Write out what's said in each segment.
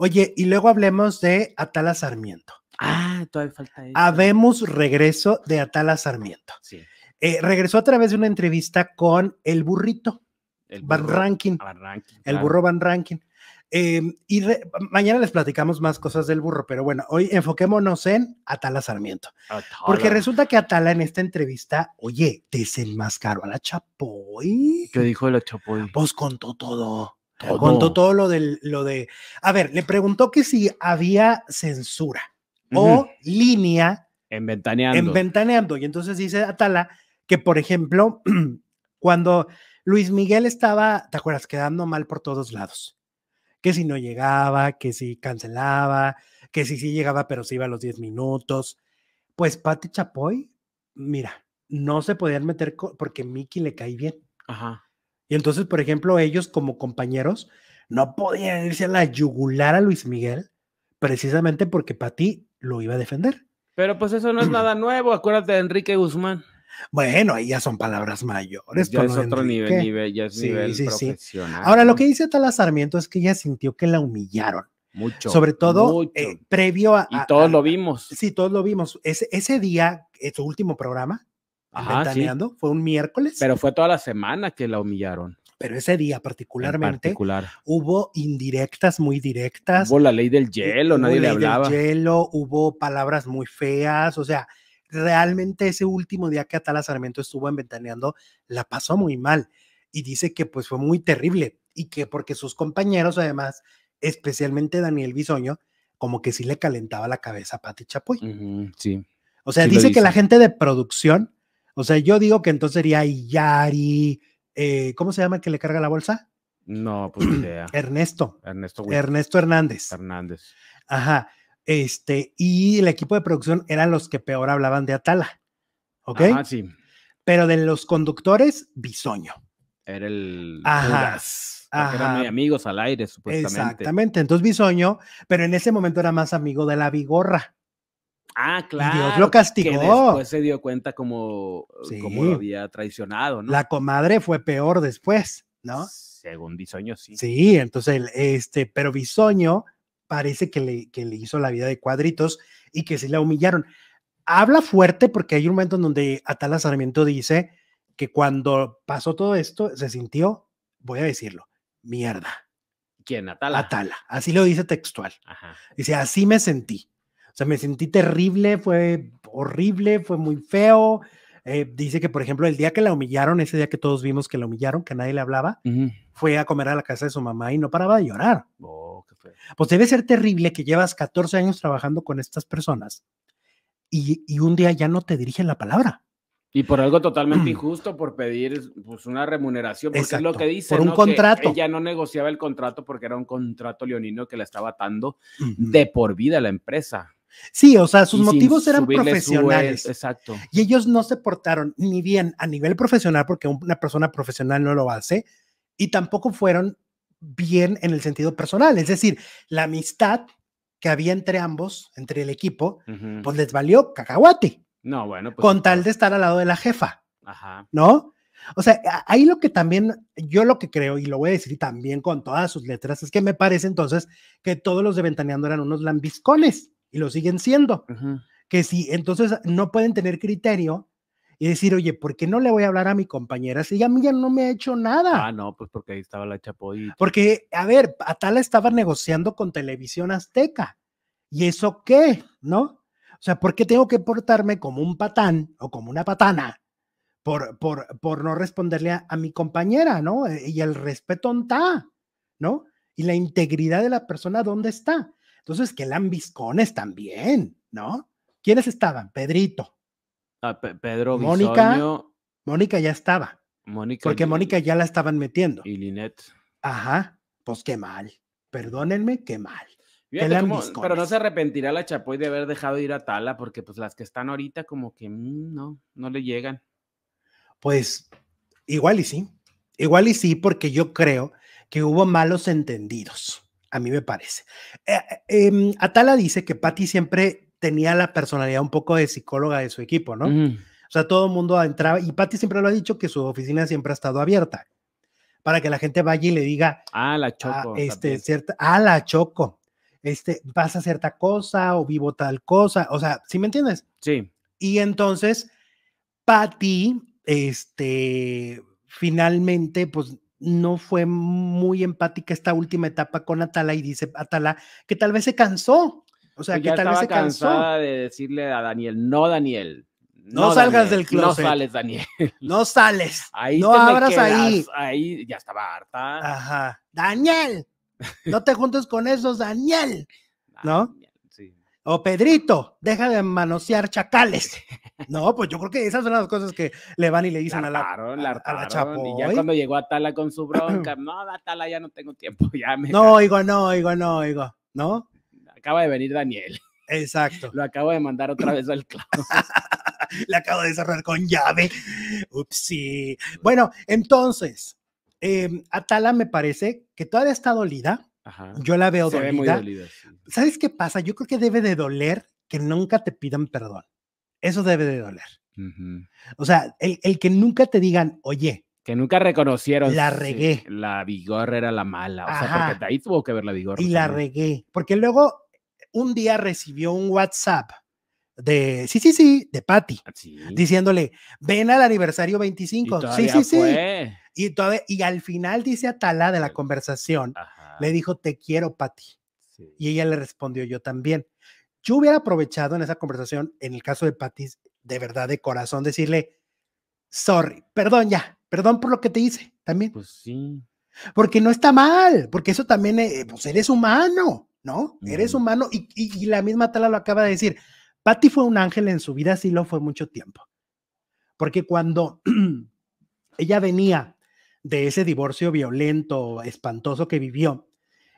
Oye, y luego hablemos de Atala Sarmiento. Ah, todavía falta eso. Habemos regreso de Atala Sarmiento. Sí. Eh, regresó a través de una entrevista con el burrito, el burro, Van Rankin. el em, burro Van Rankin. y mañana les platicamos más cosas del burro, pero bueno, hoy enfoquémonos en Atala Sarmiento. Porque resulta que Atala en esta entrevista, oye, te desenmascaró a la Chapoy. ¿Qué dijo la Chapoy? Pues contó todo. Contó todo lo, lo de... A ver, le preguntó que si había censura o línea... En ventaneando. Y entonces dice Atala que, por ejemplo, cuando Luis Miguel estaba, ¿te acuerdas? Quedando mal por todos lados. Que si no llegaba, que si cancelaba, que si sí llegaba, pero si iba a los 10 minutos. Pues Pati Chapoy, mira, no se podían meter porque Miki le caí bien. Ajá. Y entonces, por ejemplo, ellos como compañeros no podían irse a la yugular a Luis Miguel precisamente porque Pati lo iba a defender. Pero pues eso no es nada nuevo, acuérdate de Enrique Guzmán. Bueno, ahí ya son palabras mayores. Ya es otro nivel, profesional. Ahora, lo que dice Talas Sarmiento es que ella sintió que la humillaron. Mucho. Sobre todo eh, previo a, Y todos lo vimos. Sí, todos lo vimos. Ese, ese día, eh, su último programa, ventaneando. Fue un miércoles. Pero fue toda la semana que la humillaron. Pero ese día particularmente hubo indirectas muy directas. Hubo la ley del hielo, nadie le hablaba. hielo, hubo palabras muy feas, o sea, realmente ese último día que Atala Sarmiento estuvo en ventaneando la pasó muy mal y dice que pues fue muy terrible y que porque sus compañeros además, especialmente Daniel Bisoño, como que sí le calentaba la cabeza a Pati Chapoy. sí. O sea, dice que la gente de producción o sea, yo digo que entonces sería Yari, eh, ¿cómo se llama el que le carga la bolsa? No, pues idea. Ernesto. Ernesto, Ernesto Hernández. Hernández. Ajá. Este, y el equipo de producción eran los que peor hablaban de Atala. ¿Ok? Ah, sí. Pero de los conductores, Bisoño. Era el. Ajá. Eran muy amigos al aire, supuestamente. Exactamente. Entonces, Bisoño, pero en ese momento era más amigo de la Vigorra. Ah, claro. Dios lo castigó. después se dio cuenta como, como lo había traicionado, ¿no? La comadre fue peor después, ¿no? Según Bisoño, sí. Sí, entonces, este, pero Bisoño parece que le, hizo la vida de cuadritos y que se la humillaron. Habla fuerte porque hay un momento en donde Atala Sarmiento dice que cuando pasó todo esto se sintió, voy a decirlo, mierda. ¿Quién? Atala. Atala. Así lo dice textual. Ajá. Dice, así me sentí. O sea, me sentí terrible, fue horrible, fue muy feo. Eh, dice que, por ejemplo, el día que la humillaron, ese día que todos vimos que la humillaron, que nadie le hablaba, fue a comer a la casa de su mamá y no paraba de llorar. Oh, pues debe ser terrible que llevas 14 años trabajando con estas personas y, un día ya no te dirigen la palabra. Y por algo totalmente mm. injusto, por pedir pues, una remuneración, porque es lo que dice. Por un contrato. Que ella no negociaba el contrato porque era un contrato leonino que la estaba atando de por vida la empresa. Sí, o sea, sus motivos eran profesionales. exacto. Y ellos no se portaron ni bien a nivel profesional, porque una persona profesional no lo hace, y tampoco fueron bien en el sentido personal. Es decir, la amistad que había entre ambos, entre el equipo, pues les valió cacahuate. No, bueno. Pues, con tal de estar al lado de la jefa. Ajá. ¿No? O sea, ahí lo que también, yo lo que creo, y lo voy a decir también con todas sus letras, es que me parece entonces que todos los de Ventaneando eran unos lambiscones y lo siguen siendo. Que si entonces no pueden tener criterio y decir, oye, ¿por qué no le voy a hablar a mi compañera si a mí ya no me ha hecho nada? Ah, no, pues porque ahí estaba la chapoy. Porque, a ver, Atala estaba negociando con Televisión Azteca. ¿Y eso qué? ¿No? O sea, ¿por qué tengo que portarme como un patán o como una patana por, por, por no responderle a, mi compañera, ¿no? E, y el respeto está, ¿no? Y la integridad de la persona, ¿dónde está? Entonces, que lambiscones también, ¿no? ¿Quiénes estaban? Pedrito. Ah, Pedro Mónica. Mónica ya estaba. Mónica. Porque Mónica ya la estaban metiendo. Y Linet. Ajá. Pues qué mal. Perdónenme, qué mal. pero no se arrepentirá la Chapoy de haber dejado ir a Tala, porque pues las que están ahorita como que mm, no, no le llegan. Pues igual y sí, igual y sí, porque yo creo que hubo malos entendidos a mí me parece. Eh, eh, em, Atala dice que Patty siempre tenía la personalidad un poco de psicóloga de su equipo, ¿no? O sea, todo el mundo entraba, y Patty siempre lo ha dicho que su oficina siempre ha estado abierta para que la gente vaya y le diga ah, la ah, choco, a, este, ah, la choco, este, vas a hacer tal cosa o vivo tal cosa, o sea, ¿sí me entiendes? Sí. Y entonces, Patty, este, finalmente, pues no fue muy empática esta última etapa con Atala y dice Atala que tal vez se cansó. O sea, pues que tal vez se cansó. de decirle a Daniel, no Daniel. No, salgas del closet. No sales, Daniel. No sales. Ahí no abras ahí. Ahí ya estaba harta. Ajá. Daniel, no te juntes con esos, Daniel. ¿No? o oh, Pedrito, deja de manosear chacales. No, pues yo creo que esas son las cosas que le van y le dicen a la, a, la Y ya cuando llegó a con su bronca, no, Atala, ya no tengo tiempo, ya me... No, digo no, oigo, no, digo, ¿no? Acaba de venir Daniel. Exacto. Lo acabo de mandar otra vez al clavo. le acabo de cerrar con llave. Upsi. Bueno, entonces, eh, Atala me parece que todavía está dolida yo la veo Se dolida. dolida ¿Sabes qué pasa? Yo creo que debe de doler que nunca te pidan perdón. Eso debe de doler. O sea, el, el, que nunca te digan, oye. Que nunca reconocieron. La regué. la vigor era la mala. O sea, porque ahí tuvo que ver la vigor. Y la regué. Porque luego un día recibió un WhatsApp de, sí, sí, sí, de Patty, ah, diciéndole, ven al aniversario 25. Sí, sí, fue. sí. Y, al final dice a Tala de la conversación, le dijo, te quiero, Patti. Y ella le respondió, yo también. Yo hubiera aprovechado en esa conversación, en el caso de Patti, de verdad, de corazón, decirle, sorry, perdón ya, perdón por lo que te hice también. Pues sí. Porque no está mal, porque eso también, eh, pues eres humano, ¿no? Eres humano y, la misma Tala lo acaba de decir. Pati fue un ángel en su vida, sí lo fue mucho tiempo. Porque cuando ella venía de ese divorcio violento, espantoso que vivió.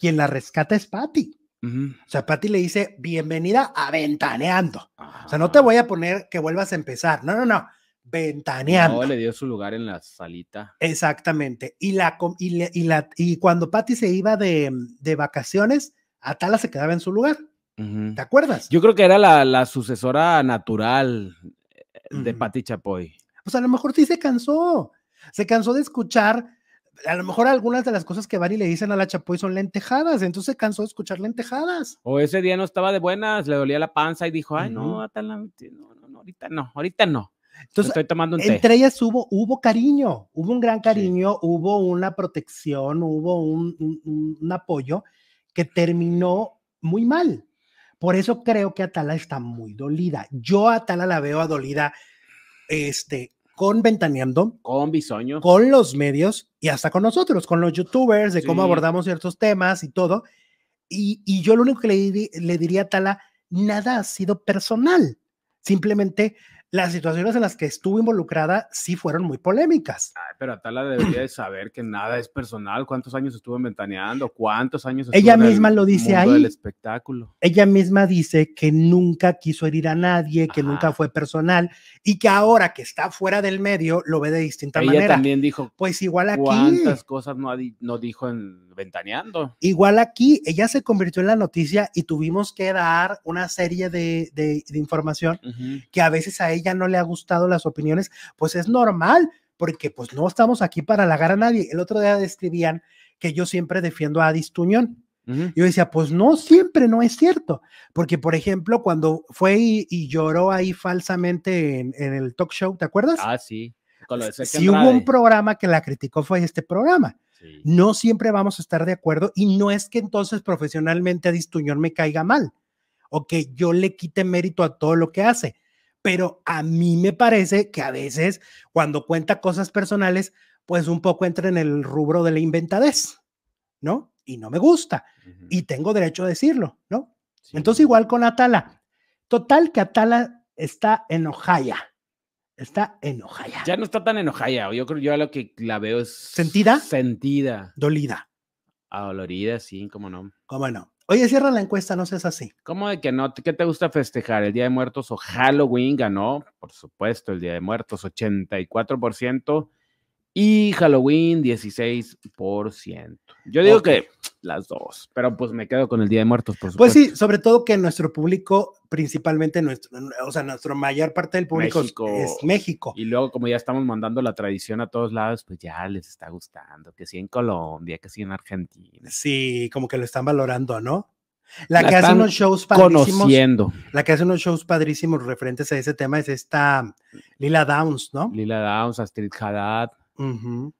en la rescata es Patty. O sea, Patty le dice, bienvenida a Ventaneando. O sea, no te ah. voy a poner que vuelvas a empezar. No, no, no. Ventaneando. No, le dio su lugar en la salita. Exactamente. Y, la, y, la, y cuando Patty se iba de, vacaciones, Atala se quedaba en su lugar. ¿Te acuerdas? Yo creo que era la, sucesora natural eh, de Patty Chapoy. Pues a lo mejor sí se cansó. Se cansó de escuchar, a lo mejor algunas de las cosas que Bari le dicen a la Chapoy son lentejadas, entonces se cansó de escuchar lentejadas. O ese día no estaba de buenas, le dolía la panza y dijo, ay, no, no, no, ahorita no, ahorita no. Entonces, Estoy tomando un entre ellas hubo, hubo cariño, hubo un gran cariño, hubo una protección, hubo un, apoyo que terminó muy mal. Por eso creo que Atala está muy dolida. Yo a Atala la veo dolida, este, con Ventaneando, con Bisoño, con los medios y hasta con nosotros, con los youtubers, de cómo abordamos ciertos temas y todo. Y, yo lo único que le, le diría a Tala, nada ha sido personal. Simplemente las situaciones en las que estuvo involucrada sí fueron muy polémicas. Ay, pero Atala debería de saber que nada es personal, cuántos años estuvo ventaneando, cuántos años estuvo Ella misma lo dice ahí. espectáculo. Ella misma dice que nunca quiso herir a nadie, que nunca fue personal y que ahora que está fuera del medio lo ve de distinta manera. Ella también dijo. Pues igual aquí. ¿Cuántas cosas no, no dijo en ventaneando. Igual aquí, ella se convirtió en la noticia y tuvimos que dar una serie de, de, información que a veces a ella no le ha gustado las opiniones, pues es normal, porque pues no estamos aquí para halagar a nadie. El otro día describían que yo siempre defiendo a Distuñón Tuñón. Yo decía, pues no, siempre no es cierto, porque por ejemplo, cuando fue y, lloró ahí falsamente en, el talk show, ¿te acuerdas? Ah, sí si hubo un programa que la criticó fue este programa. No siempre vamos a estar de acuerdo y no es que entonces profesionalmente a Distuñón me caiga mal o que yo le quite mérito a todo lo que hace, pero a mí me parece que a veces cuando cuenta cosas personales, pues un poco entra en el rubro de la inventadez, ¿no? Y no me gusta y tengo derecho a decirlo, ¿no? Entonces igual con Atala. Total que Atala está en Ohio Está enojada. Ya no está tan enojada. Yo creo yo a lo que la veo es. ¿Sentida? Sentida. Dolida. dolorida. sí, cómo no. Cómo no. Oye, cierra la encuesta, no seas así. ¿Cómo de que no? ¿Qué te gusta festejar? ¿El Día de Muertos o Halloween? Ganó, por supuesto, el Día de Muertos, 84%. Y Halloween, 16%. Yo digo que las dos. Pero pues me quedo con el Día de Muertos, por supuesto. Pues sí, sobre todo que nuestro público, principalmente nuestro, o sea, nuestra mayor parte del público es México. Y luego, como ya estamos mandando la tradición a todos lados, pues ya les está gustando. Que sí en Colombia, que sí en Argentina. Sí, como que lo están valorando, ¿no? La, que hace unos shows padrísimos. Conociendo. La que hace unos shows padrísimos referentes a ese tema es esta Lila Downs, ¿no? Lila Downs, Astrid Haddad. Uh